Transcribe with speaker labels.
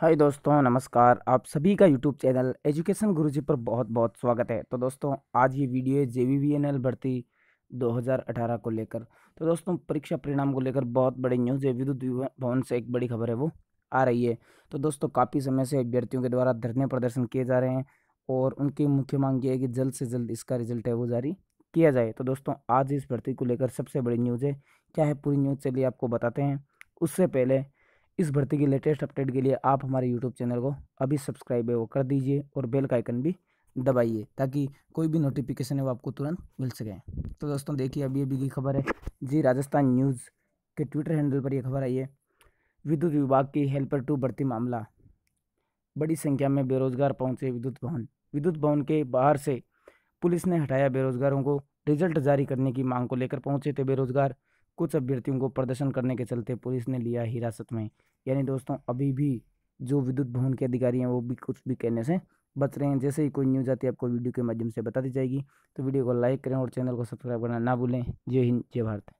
Speaker 1: हाय दोस्तों नमस्कार आप सभी का यूट्यूब चैनल एजुकेशन गुरुजी पर बहुत बहुत स्वागत है तो दोस्तों आज ये वीडियो है जे वी भर्ती 2018 को लेकर तो दोस्तों परीक्षा परिणाम को लेकर बहुत बड़ी न्यूज़ है विद्युत भवन से एक बड़ी खबर है वो आ रही है तो दोस्तों काफ़ी समय से अभ्यर्थियों के द्वारा धरने प्रदर्शन किए जा रहे हैं और उनकी मुख्य मांग ये है कि जल्द से जल्द इसका रिजल्ट है वो जारी किया जाए तो दोस्तों आज इस भर्ती को लेकर सबसे बड़ी न्यूज़ है क्या है पूरी न्यूज़ चलिए आपको बताते हैं उससे पहले इस भर्ती की लेटेस्ट अपडेट के लिए आप हमारे यूट्यूब चैनल को अभी सब्सक्राइब है वो कर दीजिए और बेल का आइकन भी दबाइए ताकि कोई भी नोटिफिकेशन है वो आपको तुरंत मिल सके तो दोस्तों देखिए अभी अभी की खबर है जी राजस्थान न्यूज़ के ट्विटर हैंडल पर यह खबर आई है विद्युत विभाग की हेल्पर टू भर्ती मामला बड़ी संख्या में बेरोजगार पहुंचे विद्युत भवन विद्युत भवन के बाहर से पुलिस ने हटाया बेरोजगारों को रिजल्ट जारी करने की मांग को लेकर पहुंचे थे बेरोजगार कुछ अभ्यर्थियों को प्रदर्शन करने के चलते पुलिस ने लिया हिरासत में यानी दोस्तों अभी भी जो विद्युत भवन के अधिकारी हैं वो भी कुछ भी कहने से बच रहे हैं जैसे ही कोई न्यूज़ आती है आपको वीडियो के माध्यम से बता दी जाएगी तो वीडियो को लाइक करें और चैनल को सब्सक्राइब करना ना भूलें जय हिंद जय भारत